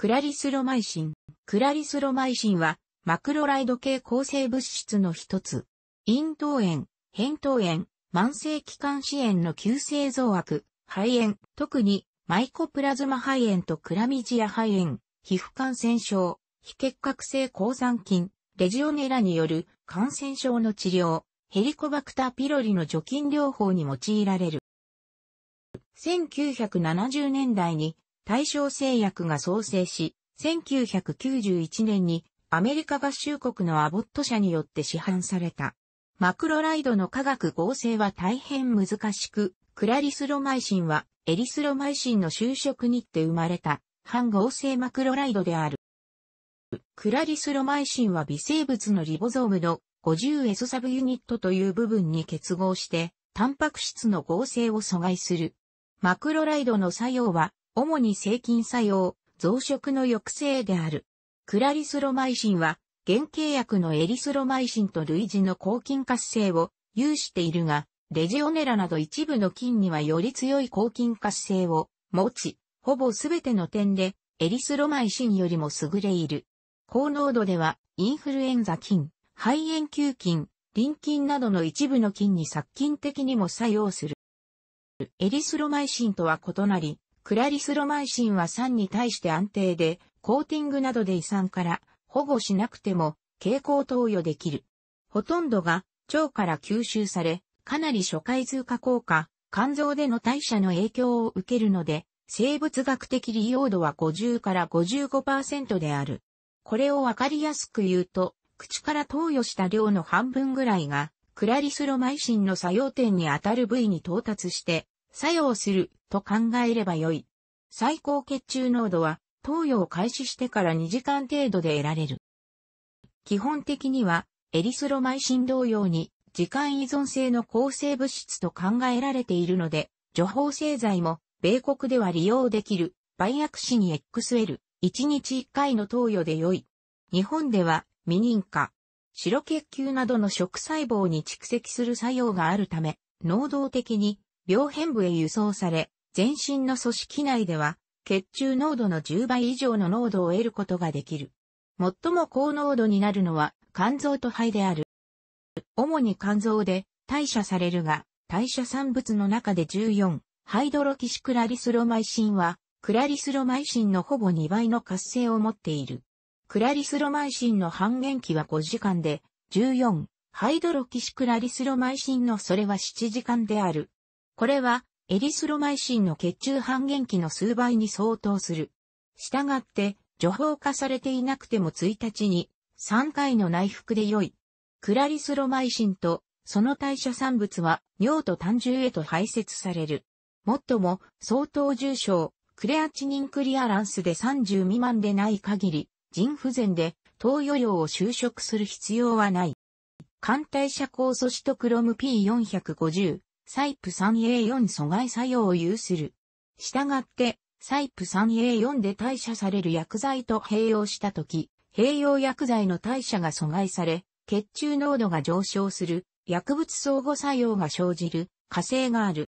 クラリスロマイシン。クラリスロマイシンは、マクロライド系構成物質の一つ。咽頭炎、扁桃炎、慢性気管支炎の急性増悪、肺炎、特にマイコプラズマ肺炎とクラミジア肺炎、皮膚感染症、非結核性抗酸菌、レジオネラによる感染症の治療、ヘリコバクタピロリの除菌療法に用いられる。1970年代に大正製薬が創生し、1991年にアメリカ合衆国のアボット社によって市販された。マクロライドの化学合成は大変難しく、クラリスロマイシンはエリスロマイシンの就職にって生まれた半合成マクロライドである。クラリスロマイシンは微生物のリボゾームの 50S サブユニットという部分に結合して、タンパク質の合成を阻害する。マクロライドの作用は主に生菌作用、増殖の抑制である。クラリスロマイシンは、原型薬のエリスロマイシンと類似の抗菌活性を有しているが、レジオネラなど一部の菌にはより強い抗菌活性を持ち、ほぼすべての点でエリスロマイシンよりも優れいる。高濃度では、インフルエンザ菌、肺炎球菌、臨菌などの一部の菌に殺菌的にも作用する。エリスロマイシンとは異なり、クラリスロマイシンは酸に対して安定で、コーティングなどで胃酸から保護しなくても経口投与できる。ほとんどが腸から吸収され、かなり初回通過効果、肝臓での代謝の影響を受けるので、生物学的利用度は50から55%である。これをわかりやすく言うと、口から投与した量の半分ぐらいが、クラリスロマイシンの作用点に当たる部位に到達して、作用すると考えればよい。最高血中濃度は投与を開始してから2時間程度で得られる。基本的にはエリスロマイシン同様に時間依存性の抗生物質と考えられているので、除法製剤も米国では利用できるア薬シに XL1 日1回の投与で良い。日本では未認可。白血球などの食細胞に蓄積する作用があるため、能動的に病変部へ輸送され、全身の組織内では、血中濃度の10倍以上の濃度を得ることができる。最も高濃度になるのは肝臓と肺である。主に肝臓で代謝されるが、代謝産物の中で14、ハイドロキシクラリスロマイシンは、クラリスロマイシンのほぼ2倍の活性を持っている。クラリスロマイシンの半減期は5時間で、14、ハイドロキシクラリスロマイシンのそれは7時間である。これは、エリスロマイシンの血中半減期の数倍に相当する。したがって、除法化されていなくても1日に3回の内服で良い。クラリスロマイシンとその代謝産物は尿と胆汁へと排泄される。もっとも相当重症、クレアチニンクリアランスで30未満でない限り、腎不全で投与量を就職する必要はない。肝代謝酵素シトクロム P450、サイプ 3A4 阻害作用を有する。したがって、サイプ 3A4 で代謝される薬剤と併用したとき、併用薬剤の代謝が阻害され、血中濃度が上昇する、薬物相互作用が生じる、火性がある。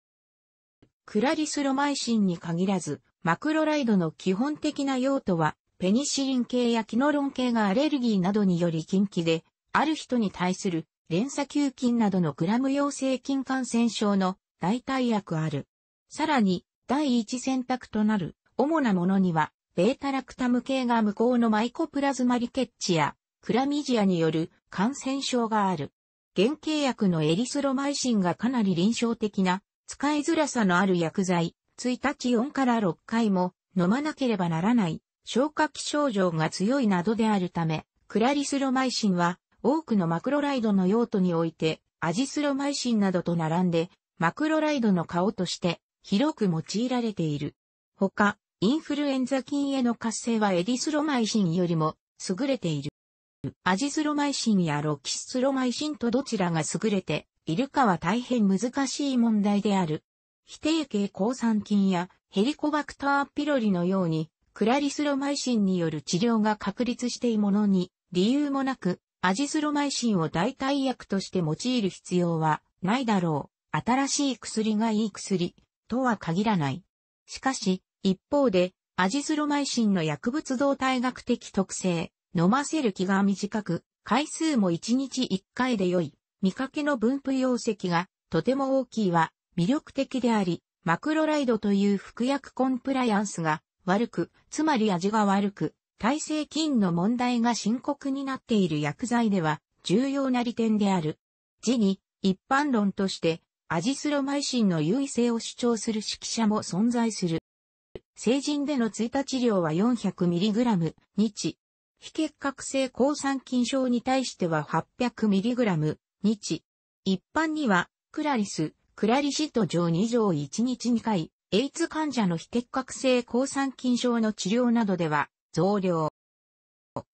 クラリスロマイシンに限らず、マクロライドの基本的な用途は、ペニシリン系やキノロン系がアレルギーなどにより近畿で、ある人に対する連鎖球菌などのグラム陽性菌感染症の代替薬ある。さらに、第一選択となる主なものには、ベータラクタム系が無効のマイコプラズマリケッチやクラミジアによる感染症がある。原型薬のエリスロマイシンがかなり臨床的な使いづらさのある薬剤、1日4から6回も飲まなければならない消化器症状が強いなどであるため、クラリスロマイシンは多くのマクロライドの用途において、アジスロマイシンなどと並んで、マクロライドの顔として広く用いられている。ほか、インフルエンザ菌への活性はエディスロマイシンよりも優れている。アジスロマイシンやロキスロマイシンとどちらが優れているかは大変難しい問題である。非定型抗酸菌やヘリコバクターピロリのように、クラリスロマイシンによる治療が確立しているものに、理由もなく、アジスロマイシンを代替薬として用いる必要はないだろう。新しい薬がいい薬とは限らない。しかし、一方で、アジスロマイシンの薬物動態学的特性、飲ませる気が短く、回数も1日1回で良い、見かけの分布容積がとても大きいは魅力的であり、マクロライドという服薬コンプライアンスが悪く、つまり味が悪く、耐性菌の問題が深刻になっている薬剤では重要な利点である。次に、一般論として、アジスロマイシンの優位性を主張する指揮者も存在する。成人での追加治療は 400mg 日。非結核性抗酸菌症に対しては 800mg 日。一般には、クラリス、クラリシト上2錠1日2回、エイツ患者の非結核性抗酸菌症の治療などでは、増量。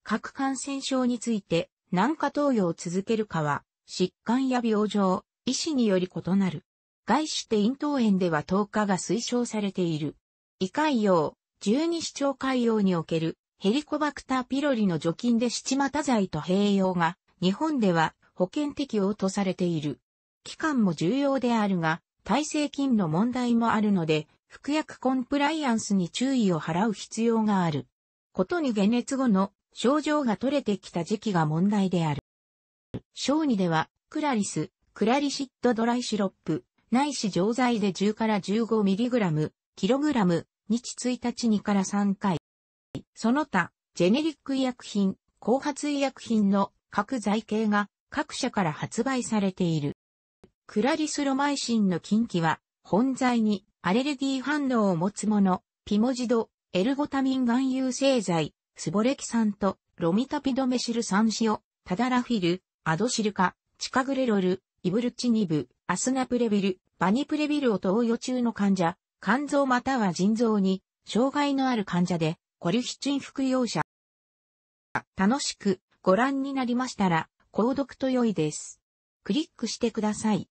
各感染症について、軟化投与を続けるかは、疾患や病状、医師により異なる。外して咽頭炎では投下が推奨されている。胃潰瘍、十二指腸潰瘍におけるヘリコバクターピロリの除菌で七股剤と併用が日本では保険適用とされている。期間も重要であるが、耐性菌の問題もあるので、服薬コンプライアンスに注意を払う必要がある。ことに解熱後の症状が取れてきた時期が問題である。小児では、クラリス、クラリシッドドライシロップ、ないし錠剤で10から 15mg、kg、日1日2から3回。その他、ジェネリック医薬品、後発医薬品の各剤系が各社から発売されている。クラリスロマイシンの近畿は、本剤にアレルギー反応を持つもの、ピモジド、エルゴタミン含有製剤、スボレキ酸と、ロミタピドメシル酸塩、タダラフィル、アドシルカ、チカグレロル、イブルチニブ、アスナプレビル、バニプレビルを投与中の患者、肝臓または腎臓に、障害のある患者で、コリュヒチン服用者。楽しくご覧になりましたら、購読と良いです。クリックしてください。